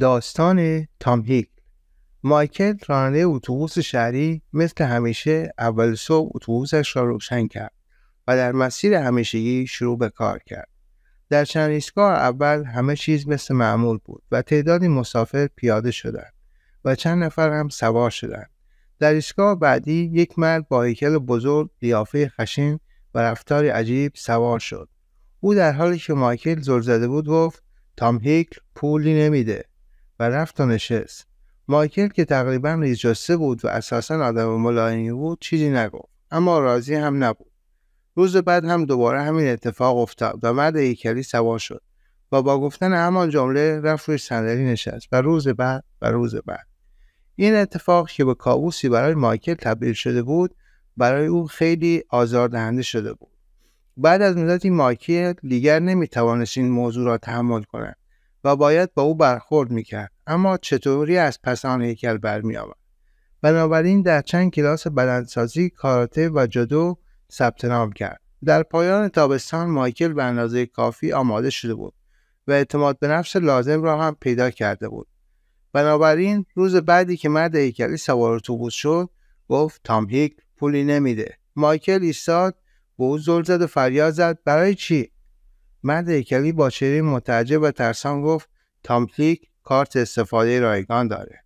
داستان تام هیک مایکل راننده اتوبوس شهری مثل همیشه اول صبح اتوبوسش را روشن کرد و در مسیر همیشگی شروع به کار کرد در چند ایستگاه اول همه چیز مثل معمول بود و تعدادی مسافر پیاده شدند و چند نفر هم سوار شدند در ایستگاه بعدی یک مرد با هیکل بزرگ قیافه خشین و رفتار عجیب سوار شد او در حالی که مایکل زل زده بود گفت تام هیکل پولی نمیده و رفت و نشست مایکل که تقریبا ریز بود و اساسا آدم ملایمی بود چیزی نگفت اما راضی هم نبود روز بعد هم دوباره همین اتفاق افتاد و مرد هیکلی سوار شد و با گفتن همان جمله رفت روی صندلی نشست و روز بعد و روز بعد این اتفاق که به کابوسی برای مایکل تبدیل شده بود برای او خیلی آزاردهنده شده بود بعد از مدتی مایکل دیگر نمیتوانست این موضوع را تحمل کند و باید با او برخورد میکرد اما چطوری از پس آن هیکل آمد بنابراین در چند کلاس بدنسازی کاراته و جدو ثبت نام کرد در پایان تابستان مایکل به اندازه کافی آماده شده بود و اعتماد به نفس لازم را هم پیدا کرده بود بنابراین روز بعدی که مرد هیکلی سوار اتوبوس شد گفت تام هیک پولی نمیده مایکل ایستاد به او زل زد و فریاد زد برای چی مرد هیکلی با چهره متعجب و ترسان گفت تامپلیک کارت استفاده رایگان داره